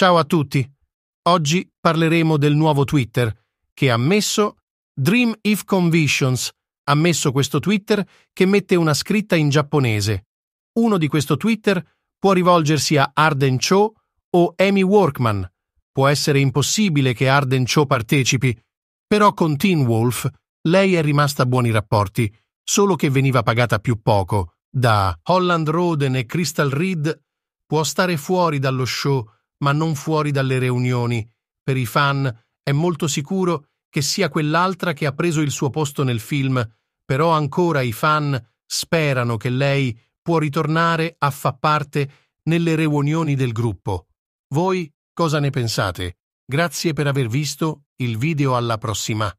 Ciao a tutti. Oggi parleremo del nuovo Twitter che ha messo Dream If Convictions. Ha messo questo Twitter che mette una scritta in giapponese. Uno di questo Twitter può rivolgersi a Arden Cho o Amy Workman. Può essere impossibile che Arden Cho partecipi, però con Teen Wolf lei è rimasta a buoni rapporti, solo che veniva pagata più poco. Da Holland Roden e Crystal Reed può stare fuori dallo show ma non fuori dalle riunioni. Per i fan è molto sicuro che sia quell'altra che ha preso il suo posto nel film, però ancora i fan sperano che lei può ritornare a far parte nelle riunioni del gruppo. Voi cosa ne pensate? Grazie per aver visto il video alla prossima.